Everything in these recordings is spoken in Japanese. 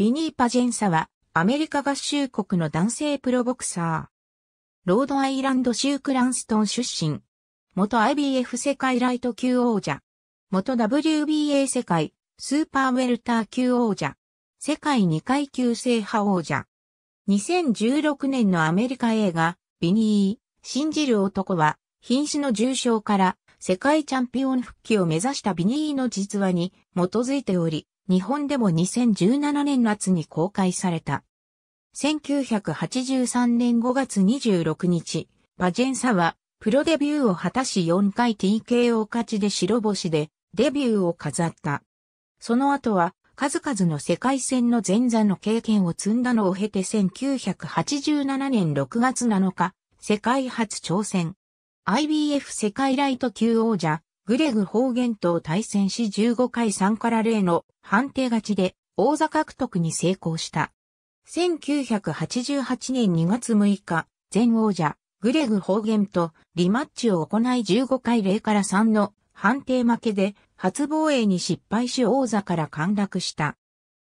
ビニー・パジェンサは、アメリカ合衆国の男性プロボクサー。ロードアイランド州クランストン出身。元 IBF 世界ライト級王者。元 WBA 世界スーパーウェルター級王者。世界2階級制覇王者。2016年のアメリカ映画、ビニー、信じる男は、瀕死の重傷から世界チャンピオン復帰を目指したビニーの実話に基づいており、日本でも2017年夏に公開された。1983年5月26日、パジェンサはプロデビューを果たし4回 TKO 勝ちで白星でデビューを飾った。その後は数々の世界戦の前座の経験を積んだのを経て1987年6月7日、世界初挑戦。IBF 世界ライト級王者、グレグ・ホーゲンと対戦し15回3から0の判定勝ちで王座獲得に成功した。1988年2月6日、前王者、グレグ・ホーゲンとリマッチを行い15回0から3の判定負けで初防衛に失敗し王座から陥落した。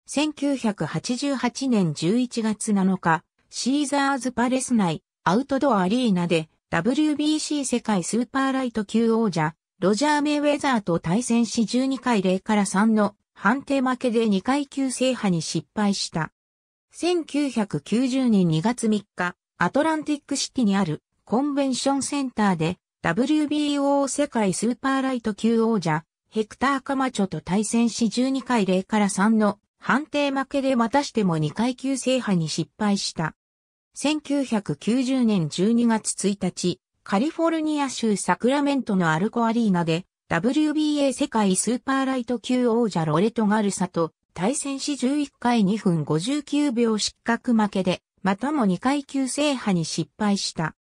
1988年11月7日、シーザーズパレス内アウトドアアリーナで WBC 世界スーパーライト級王者ロジャー・メイウェザーと対戦し12回0から3の判定負けで2階級制覇に失敗した。1990年2月3日、アトランティックシティにあるコンベンションセンターで WBO 世界スーパーライト級王者ヘクター・カマチョと対戦し12回0から3の判定負けでまたしても2階級制覇に失敗した。1990年12月1日、カリフォルニア州サクラメントのアルコアリーナで WBA 世界スーパーライト級王者ロレト・ガルサと対戦し11回2分59秒失格負けで、またも2階級制覇に失敗した。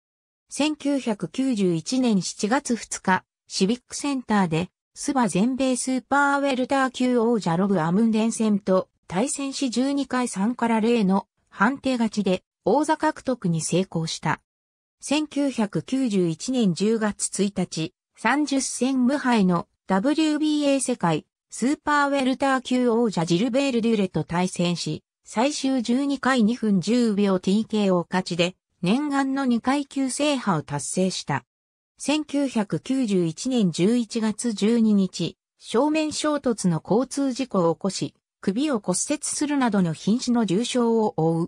1991年7月2日、シビックセンターで、スバ全米スーパーウェルター級王者ロブ・アムンデン戦と対戦し12回3から0の判定勝ちで王座獲得に成功した。1991年10月1日、30戦無敗の WBA 世界スーパーウェルター級王者ジルベール・デュレと対戦し、最終12回2分10秒 TKO 勝ちで、念願の2階級制覇を達成した。1991年11月12日、正面衝突の交通事故を起こし、首を骨折するなどの瀕死の重傷を負う。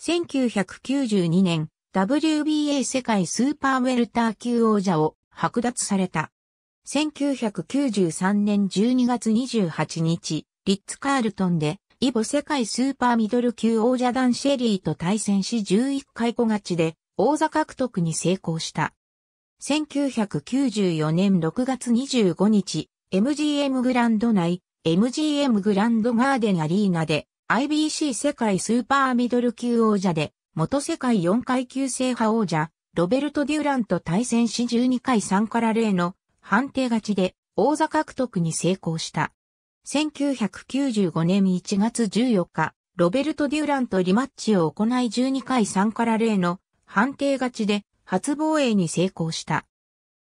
1992年、WBA 世界スーパーウェルター級王者を剥奪された。1993年12月28日、リッツ・カールトンで、イボ世界スーパーミドル級王者ダン・シェリーと対戦し11回小勝ちで、王座獲得に成功した。1994年6月25日、MGM グランド内、MGM グランドガーデンアリーナで、IBC 世界スーパーミドル級王者で、元世界4階級制覇王者、ロベルト・デューランと対戦し12回3から0の判定勝ちで王座獲得に成功した。1995年1月14日、ロベルト・デューランとリマッチを行い12回3から0の判定勝ちで初防衛に成功した。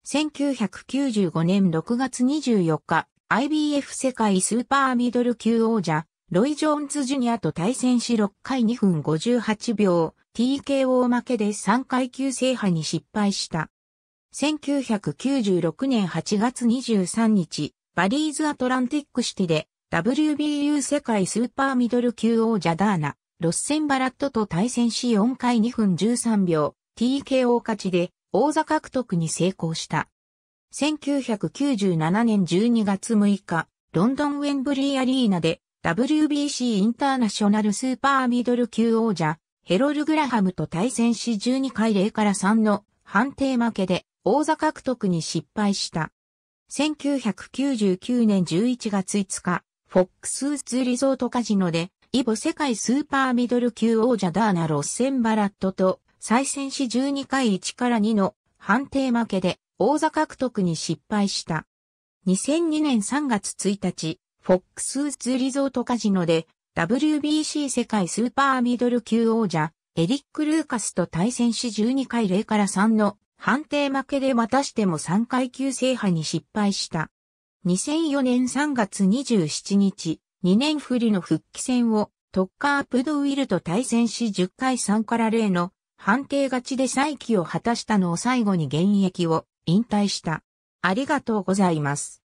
1995年6月24日、IBF 世界スーパーミドル級王者、ロイ・ジョーンズ・ジュニアと対戦し6回2分58秒、TKO 負けで3階級制覇に失敗した。1996年8月23日、バリーズアトランティックシティで WBU 世界スーパーミドル級王者ダーナ、ロッセンバラットと対戦し4回2分13秒、TKO 勝ちで王座獲得に成功した。1997年12月6日、ロンドンウェンブリーアリーナで WBC インターナショナルスーパーミドル級王者ヘロル・グラハムと対戦し12回0から3の判定負けで王座獲得に失敗した。1999年11月5日、フォックスウッズリゾートカジノで、イボ世界スーパーミドル級王者ダーナ・ロッセンバラットと再戦し12回1から2の判定負けで王座獲得に失敗した。2002年3月1日、フォックスウッズリゾートカジノで WBC 世界スーパーミドル級王者、エリック・ルーカスと対戦し12回0から3の判定負けでまたしても3階級制覇に失敗した。2004年3月27日、2年振りの復帰戦をトッカー・プドウィルと対戦し10回3から0の判定勝ちで再起を果たしたのを最後に現役を引退した。ありがとうございます。